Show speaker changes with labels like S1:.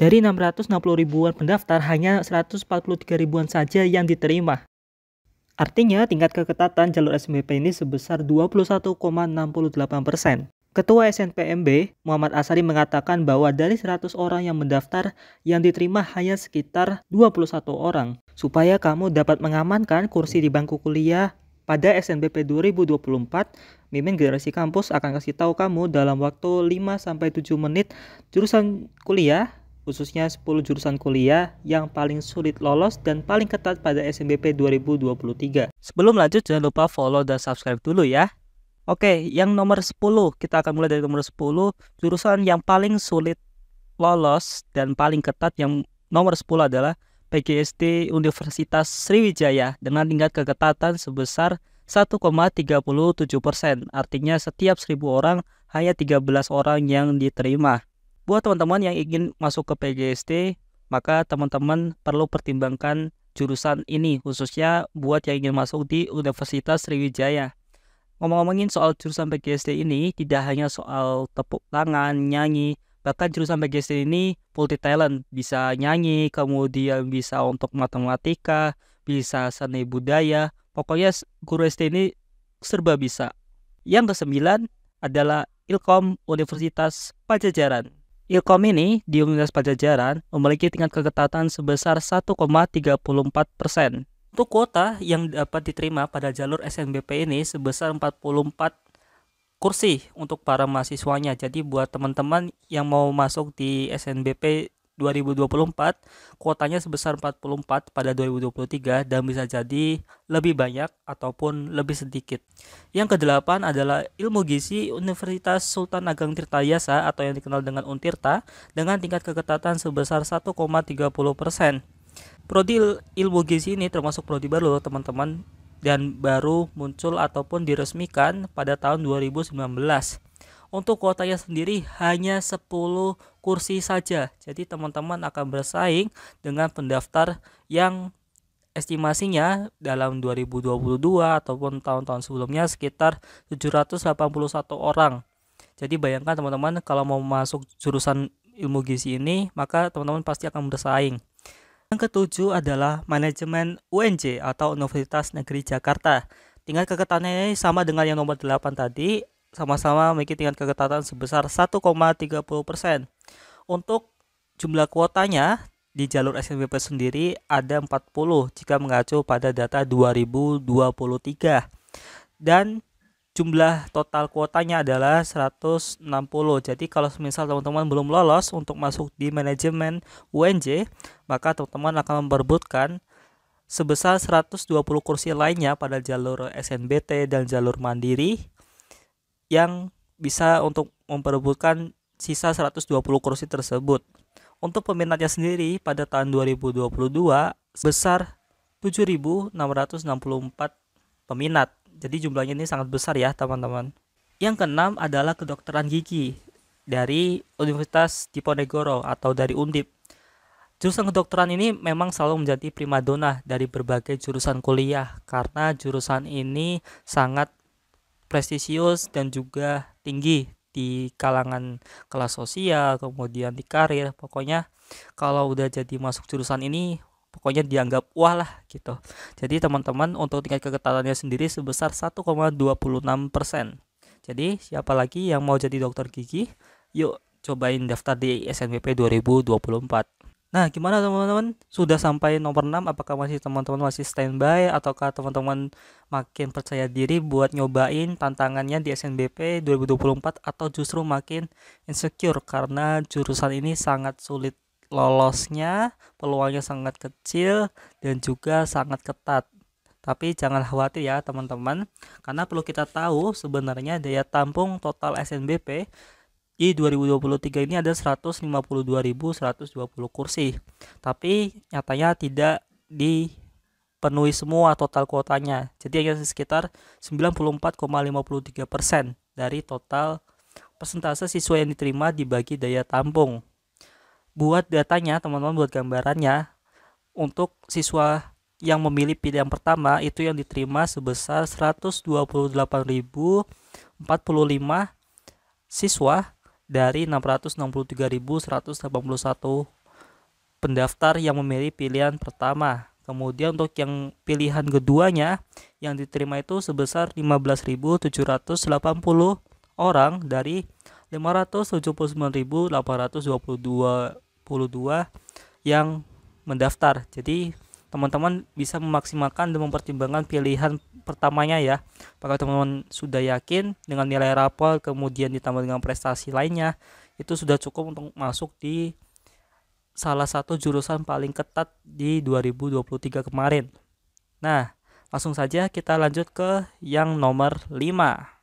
S1: Dari 660 ribuan pendaftar, hanya 143 ribuan saja yang diterima. Artinya, tingkat keketatan jalur SMP ini sebesar 21,68 persen. Ketua SNPMB, Muhammad Asari mengatakan bahwa dari 100 orang yang mendaftar, yang diterima hanya sekitar 21 orang. Supaya kamu dapat mengamankan kursi di bangku kuliah pada SNBP 2024, Mimin Generasi Kampus akan kasih tahu kamu dalam waktu 5-7 menit jurusan kuliah khususnya 10 jurusan kuliah yang paling sulit lolos dan paling ketat pada SMBP 2023. Sebelum lanjut, jangan lupa follow dan subscribe dulu ya. Oke, yang nomor 10, kita akan mulai dari nomor 10, jurusan yang paling sulit lolos dan paling ketat yang nomor 10 adalah PGSD Universitas Sriwijaya dengan tingkat keketatan sebesar 1,37 persen. Artinya setiap 1000 orang hanya 13 orang yang diterima. Buat teman-teman yang ingin masuk ke PGSD, maka teman-teman perlu pertimbangkan jurusan ini, khususnya buat yang ingin masuk di Universitas Sriwijaya. Ngomong-ngomongin soal jurusan PGSD ini, tidak hanya soal tepuk tangan, nyanyi, bahkan jurusan PGSD ini multi talent, bisa nyanyi, kemudian bisa untuk matematika, bisa seni budaya, pokoknya guru SD ini serba bisa. Yang kesembilan adalah Ilkom Universitas Pajajaran. Ilkom ini di Universitas Pajajaran memiliki tingkat keketatan sebesar 1,34 persen. Untuk kuota yang dapat diterima pada jalur SNBP ini sebesar 44 kursi untuk para mahasiswanya. Jadi buat teman-teman yang mau masuk di SNBP 2024 kuotanya sebesar 44 pada 2023 dan bisa jadi lebih banyak ataupun lebih sedikit. Yang kedelapan adalah ilmu gizi Universitas Sultan Ageng Tirtayasa atau yang dikenal dengan Untirta dengan tingkat keketatan sebesar 1,30 Prodi ilmu gizi ini termasuk prodi baru teman-teman dan baru muncul ataupun diresmikan pada tahun 2019. Untuk kuotanya sendiri hanya 10 kursi saja. Jadi teman-teman akan bersaing dengan pendaftar yang estimasinya dalam 2022 ataupun tahun-tahun sebelumnya sekitar 781 orang. Jadi bayangkan teman-teman kalau mau masuk jurusan ilmu gizi ini, maka teman-teman pasti akan bersaing. Yang ketujuh adalah manajemen UNJ atau Universitas Negeri Jakarta. Tingkat keketannya ini sama dengan yang nomor 8 tadi, sama-sama memiliki tingkat keketatan sebesar 1,30 persen. Untuk jumlah kuotanya di jalur SNBP sendiri ada 40 jika mengacu pada data 2023 dan jumlah total kuotanya adalah 160. Jadi kalau misal teman-teman belum lolos untuk masuk di manajemen UNJ, maka teman-teman akan memperbutkan sebesar 120 kursi lainnya pada jalur SNBT dan jalur mandiri yang bisa untuk memperebutkan sisa 120 kursi tersebut. Untuk peminatnya sendiri pada tahun 2022 sebesar 7.664 peminat. Jadi jumlahnya ini sangat besar ya teman-teman. Yang keenam adalah kedokteran gigi dari Universitas Diponegoro atau dari Undip. Jurusan kedokteran ini memang selalu menjadi primadona dari berbagai jurusan kuliah karena jurusan ini sangat prestisius dan juga tinggi di kalangan kelas sosial, kemudian di karir. Pokoknya kalau udah jadi masuk jurusan ini pokoknya dianggap wah lah gitu. Jadi teman-teman untuk tingkat keketatannya sendiri sebesar 1,26%. Jadi siapa lagi yang mau jadi dokter gigi? Yuk cobain daftar di SNPP 2024. Nah, gimana teman-teman? Sudah sampai nomor 6 apakah masih teman-teman masih standby ataukah teman-teman makin percaya diri buat nyobain tantangannya di SNBP 2024 atau justru makin insecure karena jurusan ini sangat sulit lolosnya, peluangnya sangat kecil dan juga sangat ketat. Tapi jangan khawatir ya teman-teman, karena perlu kita tahu sebenarnya daya tampung total SNBP di 2023 ini ada 152.120 kursi. Tapi nyatanya tidak dipenuhi semua total kuotanya. Jadi hanya sekitar 94,53 dari total persentase siswa yang diterima dibagi daya tampung. Buat datanya, teman-teman buat gambarannya, untuk siswa yang memilih pilihan pertama itu yang diterima sebesar 128.045 siswa dari 663.181 pendaftar yang memilih pilihan pertama. Kemudian untuk yang pilihan keduanya yang diterima itu sebesar 15.780 orang dari 579.822 yang mendaftar. Jadi teman-teman bisa memaksimalkan dan mempertimbangkan pilihan pertamanya ya. Apakah teman-teman sudah yakin dengan nilai rapor kemudian ditambah dengan prestasi lainnya, itu sudah cukup untuk masuk di salah satu jurusan paling ketat di 2023 kemarin. Nah, langsung saja kita lanjut ke yang nomor 5.